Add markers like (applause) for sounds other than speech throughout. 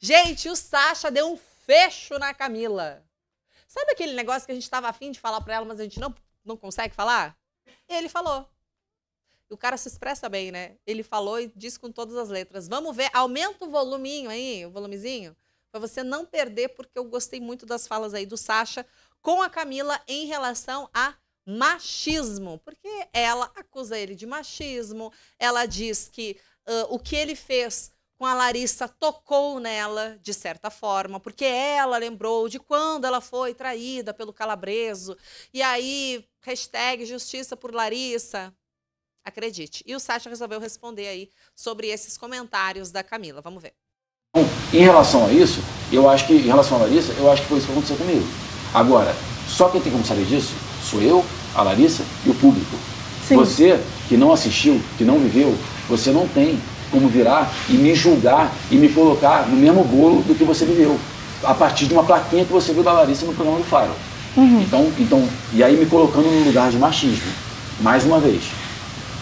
Gente, o Sasha deu um fecho na Camila. Sabe aquele negócio que a gente estava afim de falar para ela, mas a gente não, não consegue falar? ele falou. E o cara se expressa bem, né? Ele falou e disse com todas as letras. Vamos ver, aumenta o voluminho aí, o volumezinho, para você não perder, porque eu gostei muito das falas aí do Sasha com a Camila em relação a machismo, porque ela acusa ele de machismo, ela diz que uh, o que ele fez com a Larissa tocou nela, de certa forma, porque ela lembrou de quando ela foi traída pelo calabreso. E aí, hashtag justiça por Larissa. Acredite. E o Sacha resolveu responder aí sobre esses comentários da Camila. Vamos ver. Então, em relação a isso, eu acho que, em relação a Larissa, eu acho que foi isso que aconteceu comigo. Agora, só quem tem como saber disso sou eu, a Larissa e o público. Sim. Você que não assistiu, que não viveu, você não tem como virá e me julgar e me colocar no mesmo bolo do que você viveu, a partir de uma plaquinha que você viu da Larissa no programa do Faro. Uhum. Então, então, e aí me colocando no lugar de machismo, mais uma vez,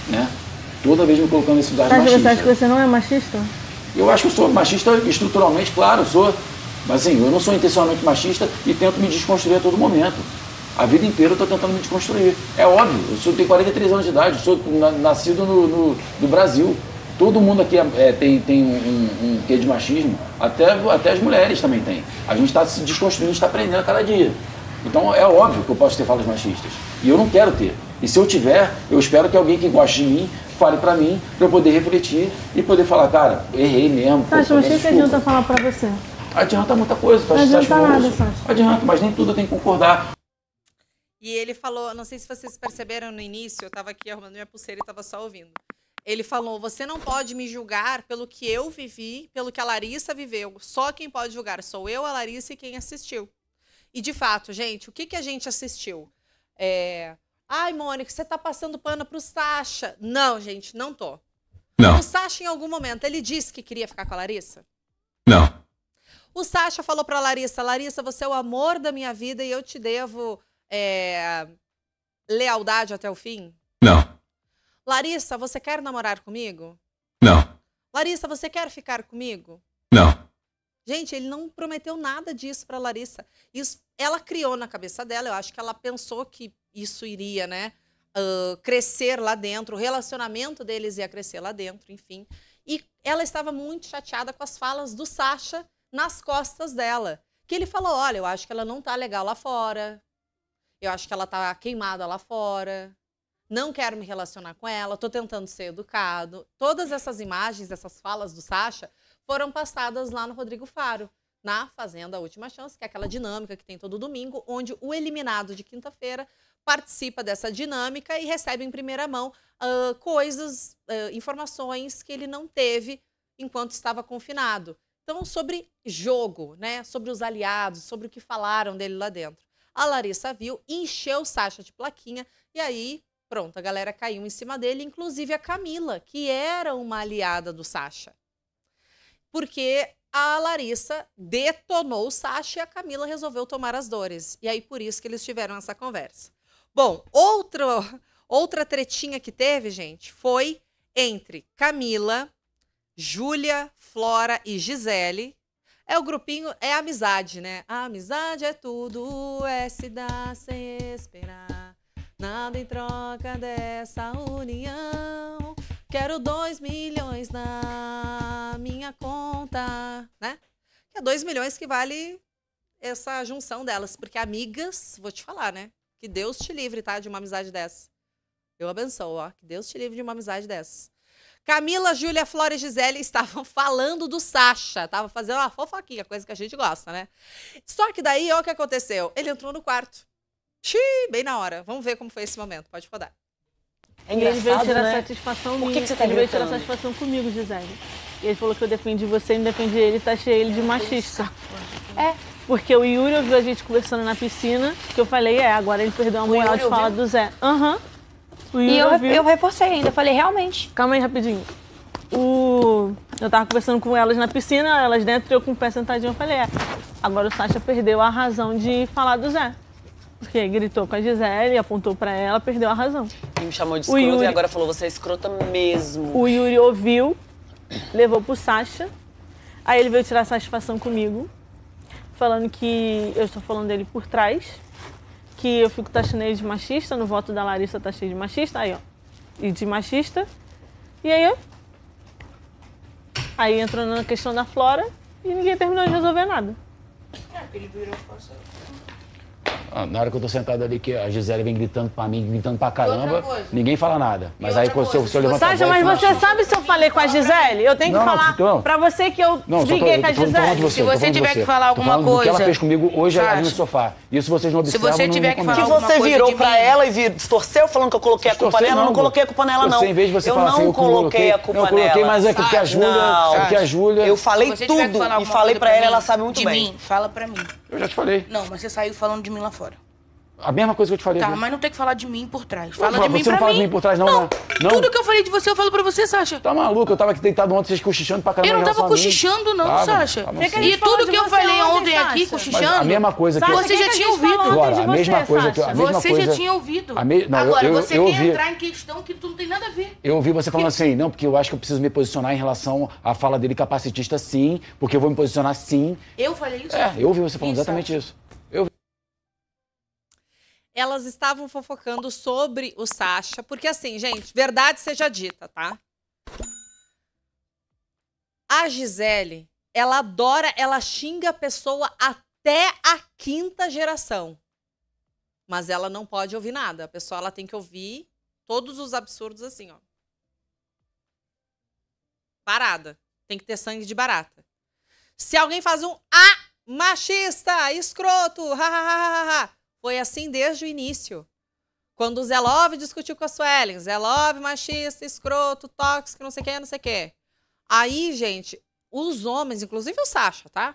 né? Toda vez me colocando nesse lugar Mas de machismo. Você acha que você não é machista? Eu acho que eu sou machista estruturalmente, claro, sou. Mas assim, eu não sou intencionalmente machista e tento me desconstruir a todo momento. A vida inteira eu estou tentando me desconstruir. É óbvio, eu sou, tenho 43 anos de idade, sou nascido no, no, no Brasil. Todo mundo aqui é, é, tem, tem um, um, um quê de machismo, até, até as mulheres também têm. A gente está se desconstruindo, está aprendendo a cada dia. Então é óbvio que eu posso ter falas machistas. E eu não quero ter. E se eu tiver, eu espero que alguém que goste de mim fale para mim, para eu poder refletir e poder falar, cara, errei mesmo. Mas o que adianta falar para você? Adianta muita coisa, tu acha que nada, Adianta, mas nem tudo eu tenho que concordar. E ele falou, não sei se vocês perceberam no início, eu estava aqui arrumando minha pulseira e estava só ouvindo. Ele falou: Você não pode me julgar pelo que eu vivi, pelo que a Larissa viveu. Só quem pode julgar sou eu, a Larissa e quem assistiu. E de fato, gente, o que, que a gente assistiu? É... Ai, Mônica, você tá passando pano pro Sasha. Não, gente, não tô. Não. O Sasha, em algum momento, ele disse que queria ficar com a Larissa? Não. O Sasha falou pra Larissa: Larissa, você é o amor da minha vida e eu te devo é... lealdade até o fim? Não. Larissa, você quer namorar comigo? Não. Larissa, você quer ficar comigo? Não. Gente, ele não prometeu nada disso para Larissa. Isso, ela criou na cabeça dela. Eu acho que ela pensou que isso iria, né? Uh, crescer lá dentro, o relacionamento deles ia crescer lá dentro, enfim. E ela estava muito chateada com as falas do Sacha nas costas dela. Que ele falou: olha, eu acho que ela não tá legal lá fora. Eu acho que ela tá queimada lá fora não quero me relacionar com ela, estou tentando ser educado. Todas essas imagens, essas falas do Sacha foram passadas lá no Rodrigo Faro, na Fazenda Última Chance, que é aquela dinâmica que tem todo domingo, onde o eliminado de quinta-feira participa dessa dinâmica e recebe em primeira mão uh, coisas, uh, informações que ele não teve enquanto estava confinado. Então, sobre jogo, né? Sobre os aliados, sobre o que falaram dele lá dentro. A Larissa viu, encheu o Sacha de plaquinha e aí Pronto, a galera caiu em cima dele, inclusive a Camila, que era uma aliada do Sasha. Porque a Larissa detonou o Sasha e a Camila resolveu tomar as dores. E aí por isso que eles tiveram essa conversa. Bom, outro, outra tretinha que teve, gente, foi entre Camila, Júlia, Flora e Gisele. É o grupinho, é amizade, né? A amizade é tudo, é se dar sem esperar. Nada em troca dessa união. Quero dois milhões na minha conta, né? Que é dois milhões que vale essa junção delas. Porque amigas, vou te falar, né? Que Deus te livre, tá? De uma amizade dessa. Eu abençoo, ó. Que Deus te livre de uma amizade dessa. Camila, Júlia, Flores e Gisele estavam (laughs) falando do Sacha. Tava fazendo uma fofoquinha, coisa que a gente gosta, né? Só que daí, ó, o que aconteceu. Ele entrou no quarto. Xiii, bem na hora. Vamos ver como foi esse momento. Pode rodar. É engraçado, ele veio tirar né? satisfação Por que, que você tá Ele veio tirar satisfação comigo, Gisele. E ele falou que eu defendi você e não defendi ele, tá cheio ele de machista. É, porque o Yuri ouviu a gente conversando na piscina, que eu falei, é, agora ele perdeu a moral de falar fala do Zé. Aham. Uhum. E eu, ouviu. eu reforcei ainda, falei, realmente. Calma aí, rapidinho. O... Eu tava conversando com elas na piscina, elas dentro, eu com o pé sentadinho, eu falei, é, agora o Sasha perdeu a razão de falar do Zé. Porque gritou com a Gisele, apontou para ela, perdeu a razão. E me chamou de escrota Yuri... e agora falou, você é escrota mesmo. O Yuri ouviu, levou pro Sasha. Aí ele veio tirar satisfação comigo, falando que eu estou falando dele por trás, que eu fico taxando tá ele de machista, no voto da Larissa tá cheio de machista, aí ó, e de machista. E aí, ó, aí entrou na questão da Flora e ninguém terminou de resolver nada. É, ele virou ah, na hora que eu tô sentado ali, que a Gisele vem gritando pra mim, gritando pra caramba, ninguém fala nada. Mas aí, quando o senhor se Sérgio, a voz, mas você sabe se eu falei com a Gisele? Eu tenho que falar não, pra você que eu não, briguei com a Gisele. se você tiver que falar alguma coisa... O que ela fez comigo hoje ali no sofá. Isso vocês não observam. Se você tiver que falar alguma coisa Que você virou pra ela e distorceu falando que eu coloquei a culpa nela? Eu não coloquei a culpa nela, não. Em vez de você falar assim, eu coloquei a culpa nela. Eu assim, coloquei, mas é porque ah, é a Júlia... Eu falei tudo e falei pra ela, ela sabe muito bem. Fala pra mim. Eu já te falei. Não, mas você saiu falando de mim lá fora. A mesma coisa que eu te falei. Tá, viu? mas não tem que falar de mim por trás. Fala de mim Você não fala mim. de mim por trás, não, não, né? não, Tudo que eu falei de você, eu falo pra você, Sasha. Tá maluco? Eu tava aqui deitado ontem, vocês cochichando pra caramba. Eu não tava cochichando, não, tava, Sasha. Tava, e tudo que eu falei ontem, ontem aqui, cochichando... a mesma coisa que... você já tinha ouvido. Agora, a mesma você, coisa que... você já tinha ouvido. Agora, você quer entrar em questão que tu não tem nada a ver. Eu ouvi você falando assim, não, porque eu acho que eu preciso me posicionar em relação à fala dele capacitista, sim, porque eu vou me posicionar, sim. Eu falei isso? É, eu ouvi você falando exatamente isso elas estavam fofocando sobre o Sasha, porque assim, gente, verdade seja dita, tá? A Gisele, ela adora, ela xinga a pessoa até a quinta geração. Mas ela não pode ouvir nada. A pessoa ela tem que ouvir todos os absurdos assim, ó. Parada. Tem que ter sangue de barata. Se alguém faz um ah, machista, escroto, ha, ha, ha, ha, ha foi assim desde o início. Quando o Zé Love discutiu com a Suelen, Zé Love, machista, escroto, tóxico, não sei o que, não sei o que. Aí, gente, os homens, inclusive o Sacha, tá?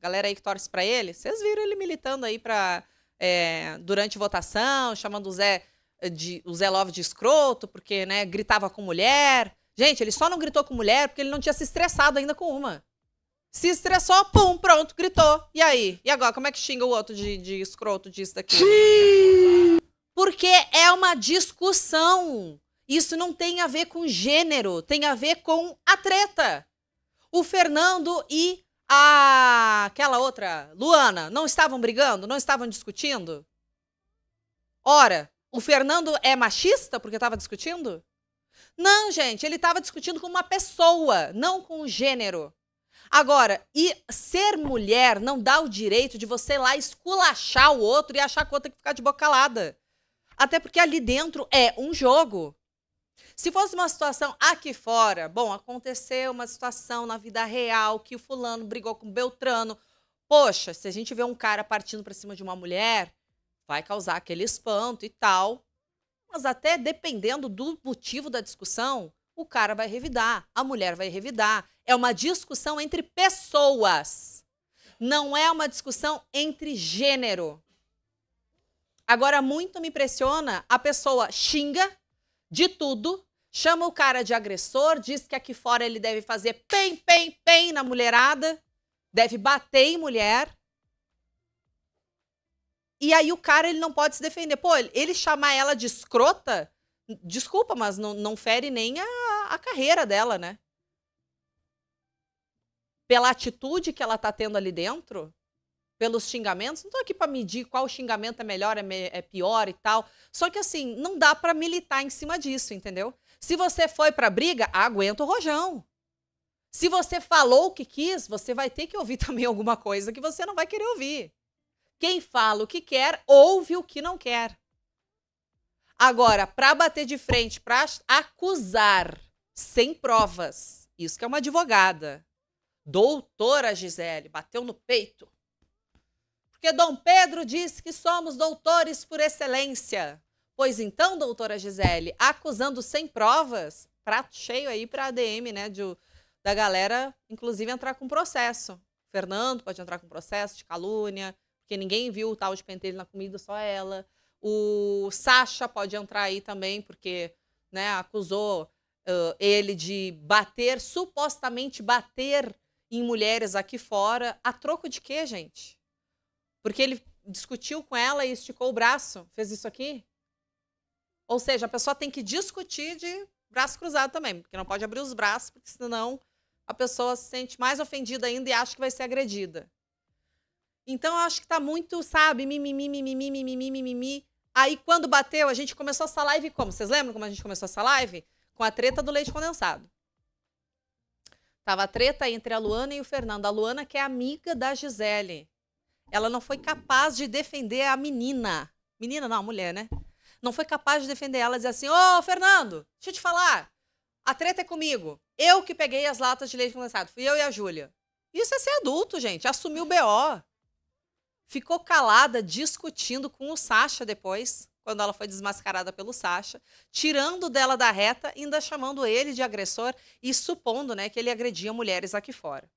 galera aí que torce para ele, vocês viram ele militando aí pra, é, durante votação, chamando o Zé, eh, de, o Zé Love de escroto, porque né, gritava com mulher. Gente, ele só não gritou com mulher porque ele não tinha se estressado ainda com uma se estressou, pum, pronto, gritou. E aí? E agora, como é que xinga o outro de, de escroto disso daqui? Porque é uma discussão. Isso não tem a ver com gênero, tem a ver com a treta. O Fernando e a aquela outra, Luana, não estavam brigando, não estavam discutindo? Ora, o Fernando é machista porque estava discutindo? Não, gente, ele estava discutindo com uma pessoa, não com gênero. Agora, e ser mulher não dá o direito de você lá esculachar o outro e achar que o outro tem que ficar de boca calada. Até porque ali dentro é um jogo. Se fosse uma situação aqui fora, bom, aconteceu uma situação na vida real que o fulano brigou com o Beltrano. Poxa, se a gente vê um cara partindo para cima de uma mulher, vai causar aquele espanto e tal. Mas até dependendo do motivo da discussão, o cara vai revidar, a mulher vai revidar. É uma discussão entre pessoas. Não é uma discussão entre gênero. Agora, muito me impressiona a pessoa xinga de tudo, chama o cara de agressor, diz que aqui fora ele deve fazer pem, pem, pem na mulherada, deve bater em mulher. E aí o cara ele não pode se defender. Pô, ele chamar ela de escrota, desculpa, mas não, não fere nem a, a carreira dela, né? pela atitude que ela está tendo ali dentro, pelos xingamentos. Não estou aqui para medir qual xingamento é melhor, é, me é, pior e tal. Só que assim, não dá para militar em cima disso, entendeu? Se você foi para briga, aguenta o rojão. Se você falou o que quis, você vai ter que ouvir (laughs) também alguma coisa que você não vai querer ouvir. Quem fala o que quer, ouve o que não quer. Agora, para bater de frente, para acusar sem provas, isso que é uma advogada. Doutora Gisele, bateu no peito. Porque Dom Pedro disse que somos doutores por excelência. Pois então, doutora Gisele, acusando sem provas, prato cheio aí para a ADM, né, de, da galera, inclusive, entrar com processo. Fernando pode entrar com processo de calúnia, porque ninguém viu o tal de pentelho na comida, só ela. O Sacha pode entrar aí também, porque né, acusou uh, ele de bater, supostamente bater em mulheres aqui fora, a troco de quê, gente? Porque ele discutiu com ela e esticou o braço, fez isso aqui? Ou seja, a pessoa tem que discutir de braço cruzado também, porque não pode abrir os braços, porque senão a pessoa se sente mais ofendida ainda e acha que vai ser agredida. Então, eu acho que tá muito, sabe, mimimi, mimimi, mimimi, mimimi. Aí, quando bateu, a gente começou essa live como? Vocês lembram como a gente começou essa live? Com a treta do leite condensado. Tava treta entre a Luana e o Fernando. A Luana, que é amiga da Gisele. Ela não foi capaz de defender a menina. Menina, não, mulher, né? Não foi capaz de defender ela e dizer assim: Ô, oh, Fernando, deixa eu te falar. A treta é comigo. Eu que peguei as latas de leite condensado. Fui eu e a Júlia. Isso é ser adulto, gente. Assumiu o BO. Ficou calada discutindo com o Sacha depois quando ela foi desmascarada pelo Sacha, tirando dela da reta, ainda chamando ele de agressor e supondo né, que ele agredia mulheres aqui fora.